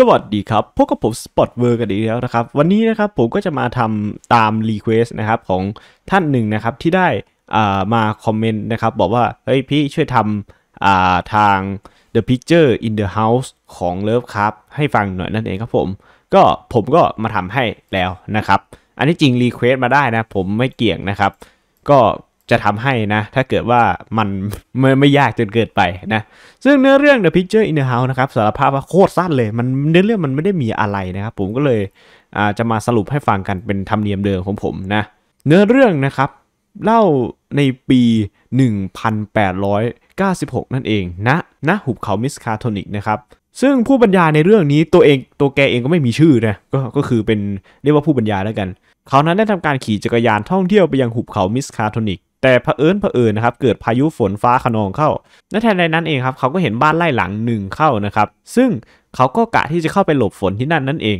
สวัสดีครับพบกับผมสปอตเวอร์กันอีกแล้วนะครับ วันนี้นะครับผมก็จะมาทำตามรีเควสนะครับของท่านหนึ่งนะครับที่ได้อ่ามาคอมเมนต์นะครับ บอกว่าเฮ้ยพี่ช่วยทำอ่าทาง The Picture in the House ของ Love ครับให้ฟังหน่อยนั่นเองครับผม ก็ผมก็มาทำให้แล้วนะครับ อันนี้จริงรีเควสมาได้นะผมไม่เกี่ยงนะครับ ก็จะทำให้นะ ถ้าเกิดว่ามันไม่ไม่ยากจนเกินไปนะ ซึ่งเนื้อเรื่อง The Picture in the House นะครับ สารภาพว่าโคตรสั้นเลย มันเนื้อเรื่องมันไม่ได้มีอะไรนะครับ ผมก็เลยจะมาสรุปให้ฟังกันเป็นธรรมเนียมเดิมของผมนะ เนื้อเรื่องนะครับ เล่าในปี 1896 นั่นเอง นะนะหุบเขามิสคาโทนิกนะครับ ซึ่งผู้บรรยายในเรื่องนี้ตัวเองตัวแกเองก็ไม่มีชื่อนะ ก็ก็คือเป็นเรียกว่าผู้บรรยายแล้วกัน เขานั้นได้ทำการขี่จักรยานท่องเที่ยวไปยังหุบเขามิสคาโทนิกแต่เผอิญเผอิญนะครับเกิดพายุฝนฟ้าขนองเข้าและทนใดนั้นเองครับ เขาก็เห็นบ้านไล่หลังหนึ่งเข้านะครับ ซึ่งเขาก็กะที่จะเข้าไปหลบฝนที่นั่นนั่นเอง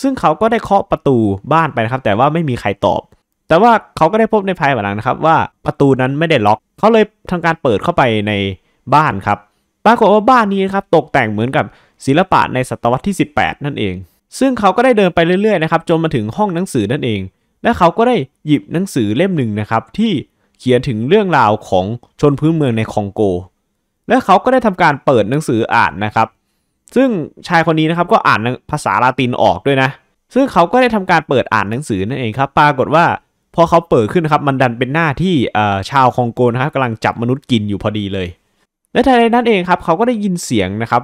ซึ่งเขาก็ได้เคาะประตูบ้านไปนะครับ แต่ว่าไม่มีใครตอบ แต่ว่าเขาก็ได้พบในภายหลังนะครับว่าประตูนั้นไม่ได้ล็อก เขาเลยทำการเปิดเข้าไปในบ้านครับปรากฏว่าบ้านนี้ครับตกแต่งเหมือนกับศิลปะในศตวรรษที่ 18 นั่นเอง ซึ่งเขาก็ได้เดินไปเรื่อยๆนะครับจนมาถึงห้องหนังสือนั่นเอง และเขาก็ได้หยิบหนังสือเล่มหนึ่งนะครับที่เขียนถึงเรื่องราวของชนพื้นเมืองในคองโก และเขาก็ได้ทำการเปิดหนังสืออ่านนะครับ ซึ่งชายคนนี้นะครับก็อ่านภาษาลาตินออกด้วยนะ ซึ่งเขาก็ได้ทำการเปิดอ่านหนังสือนั่นเองครับปรากฏว่าพอเขาเปิดขึ้นครับมันดันเป็นหน้าที่ชาวคองโกนะครับกำลังจับมนุษย์กินอยู่พอดีเลย และทันใดนั้นเองครับ เขาก็ได้ยินเสียงนะครับ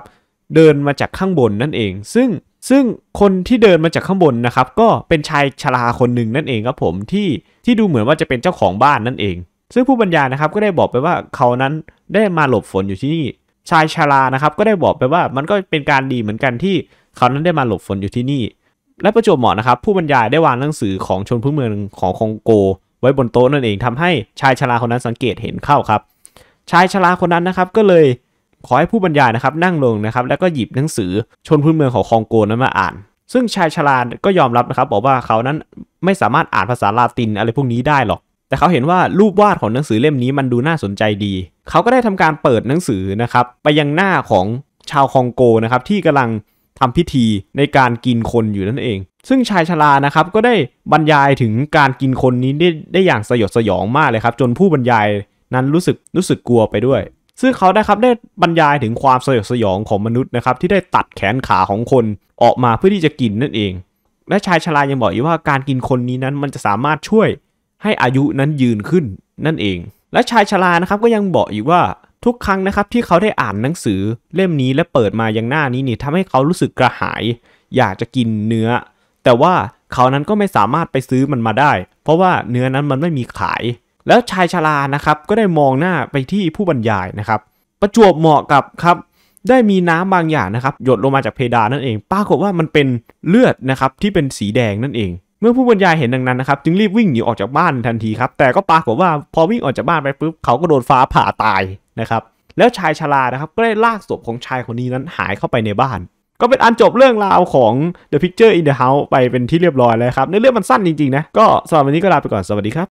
เดินมาจากข้างบนนั่นเอง ซึ่งซึ่งคนที่เดินมาจากข้างบนนะครับ ก็เป็นชายชราคนหนึ่งนั่นเองครับผมที่ที่ดูเหมือนว่าจะเป็นเจ้าของบ้านนั่นเอง ซึ่งผู้บรรยายนะครับก็ได้บอกไปว่าเขานั้นได้มาหลบฝนอยู่ที่นี่ ชายชรานะครับ ก็ได้บอกไปว่ามันก็เป็นการดีเหมือนกันที่ เขานั้นได้มาหลบฝนอยู่ที่นี่ และประจวบเหมาะนะครับ ผู้บรรยายได้วางหนังสือของชนพื้นเมืองของคองโก ไว้บนโต๊ะนั่นเอง ทำให้ชายชราคนนั้นสังเกตเห็นเข้าครับ ชายชราคนนั้นนะครับก็เลยขอให้ผู้บรรยายนะครับนั่งลงนะครับแล้วก็หยิบหนังสือชนพื้นเมืองของคองโกนั้นมาอ่าน ซึ่งชายชราก็ยอมรับนะครับบอกว่าเขานั้นไม่สามารถอ่านภาษาลาตินอะไรพวกนี้ได้หรอก แต่เขาเห็นว่ารูปวาดของหนังสือเล่มนี้มันดูน่าสนใจดี เขาก็ได้ทำการเปิดหนังสือนะครับไปยังหน้าของชาวคองโกนะครับที่กำลังทำพิธีในการกินคนอยู่นั่นเอง ซึ่งชายชรานะครับก็ได้บรรยายถึงการกินคนนี้ได้ได้อย่างสยดสยองมากเลยครับ จนผู้บรรยายนั้นรู้สึกรู้สึกกลัวไปด้วยซึ่งเขานะครับได้บรรยายถึงความสยดสยองของมนุษย์นะครับที่ได้ตัดแขนขาของคนออกมาเพื่อที่จะกินนั่นเอง และชายชรายังบอกอีกว่าการกินคนนี้นั้นมันจะสามารถช่วยให้อายุนั้นยืนขึ้นนั่นเอง และชายชรานะครับก็ยังบอกอีกว่าทุกครั้งนะครับที่เขาได้อ่านหนังสือเล่มนี้และเปิดมายังหน้านี้นี่ทำให้เขารู้สึกกระหาย อยากจะกินเนื้อ แต่ว่าเขานั้นก็ไม่สามารถไปซื้อมันมาได้ เพราะว่าเนื้อนั้นมันไม่มีขายแล้วชายชารานะครับก็ได้มองหน้าไปที่ผู้บรรยายนะครับประจวบเหมาะกับครับ ได้มีน้ำบางอย่างนะครับหยดลงมาจากเพดานนั่นเองปรากฏว่ามันเป็นเลือดนะครับที่เป็นสีแดงนั่นเอง เมื่อผู้บรรยายเห็นดังนั้นนะครับจึงรีบวิ่งหนีออกจากบ้านทันทีครับแต่ก็ปรากฏว่าพอวิ่งออกจากบ้านไปปุ๊บเขาก็โดนฟ้าผ่าตายนะครับแล้วชายชารานะครับก็ได้ลากศพของชายคนนี้นั้นหายเข้าไปในบ้าน ก็เป็นอันจบเรื่องราวของ The Picture in the House ไปเป็นที่เรียบร้อยแล้วครับในเรื่องมันสั้นจริงๆนะก็สำหรับวันนี้ก็ลาไปก่อนสวัสดีครับ